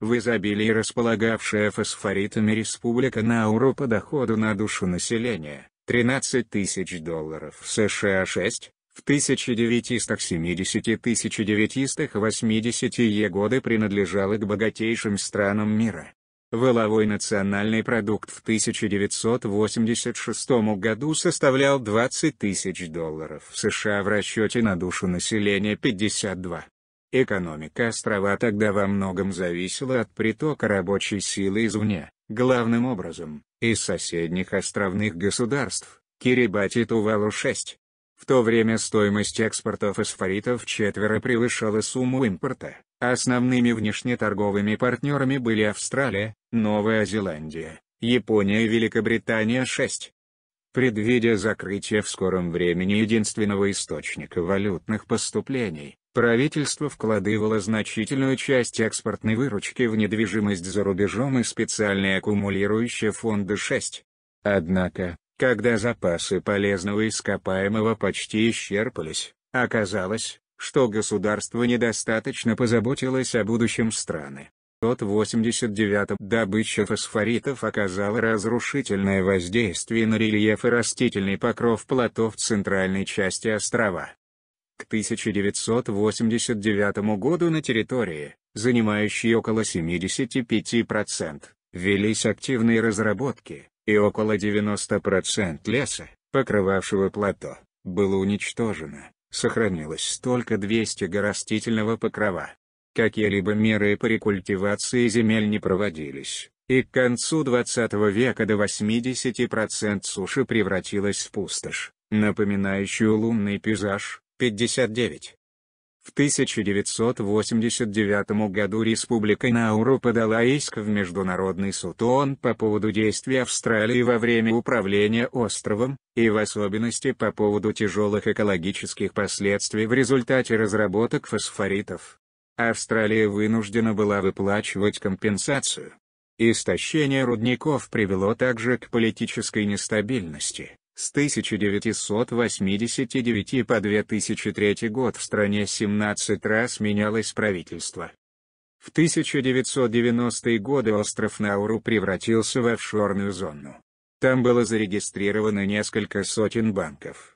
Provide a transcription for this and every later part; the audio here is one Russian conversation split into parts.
в изобилии располагавшая фосфоритами республика Науру по доходу на душу населения, 13 тысяч долларов США 6, в 1970-1980-е годы принадлежала к богатейшим странам мира. Воловой национальный продукт в 1986 году составлял 20 тысяч долларов США в расчете на душу населения 52. Экономика острова тогда во многом зависела от притока рабочей силы извне, главным образом, из соседних островных государств, Кирибати Тувалу-6. В то время стоимость экспорта фосфоритов четверо превышала сумму импорта. Основными внешнеторговыми партнерами были Австралия, Новая Зеландия, Япония и Великобритания 6 предвидя закрытие в скором времени единственного источника валютных поступлений, правительство вкладывало значительную часть экспортной выручки в недвижимость за рубежом и специальные аккумулирующие фонды 6. Однако, когда запасы полезного ископаемого почти исчерпались, оказалось, что государство недостаточно позаботилось о будущем страны. 1989 добыча фосфоритов оказала разрушительное воздействие на рельеф и растительный покров плотов центральной части острова. К 1989 году на территории, занимающей около 75%, велись активные разработки, и около 90% леса, покрывавшего плато, было уничтожено, сохранилось только 200 га растительного покрова какие-либо меры по рекультивации земель не проводились, и к концу 20 века до 80% суши превратилась в пустошь, напоминающую лунный пейзаж, 59. В 1989 году Республика Науру подала иск в Международный суд ООН по поводу действий Австралии во время управления островом, и в особенности по поводу тяжелых экологических последствий в результате разработок фосфоритов. Австралия вынуждена была выплачивать компенсацию. Истощение рудников привело также к политической нестабильности. С 1989 по 2003 год в стране 17 раз менялось правительство. В 1990-е годы остров Науру превратился в офшорную зону. Там было зарегистрировано несколько сотен банков.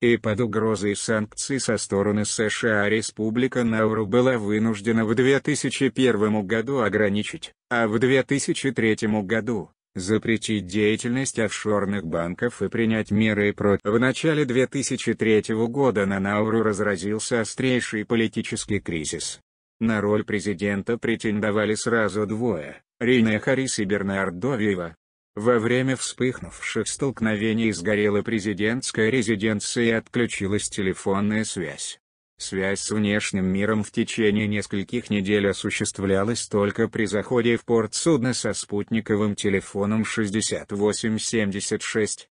и под угрозой санкций со стороны США Республика Науру была вынуждена в 2001 году ограничить, а в 2003 году запретить деятельность офшорных банков и принять меры против. В начале 2003 года на Науру разразился острейший политический кризис. На роль президента претендовали сразу двое – Рина Харис и Бернардо Вива, во время вспыхнувших столкновений сгорела президентская резиденция и отключилась телефонная связь. Связь с внешним миром в течение нескольких недель осуществлялась только при заходе в порт судна со спутниковым телефоном 6876.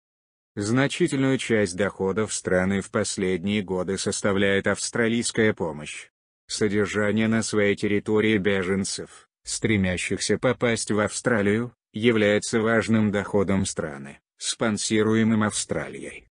Значительную часть доходов страны в последние годы составляет австралийская помощь. Содержание на своей территории беженцев, стремящихся попасть в Австралию, является важным доходом страны, спонсируемым Австралией.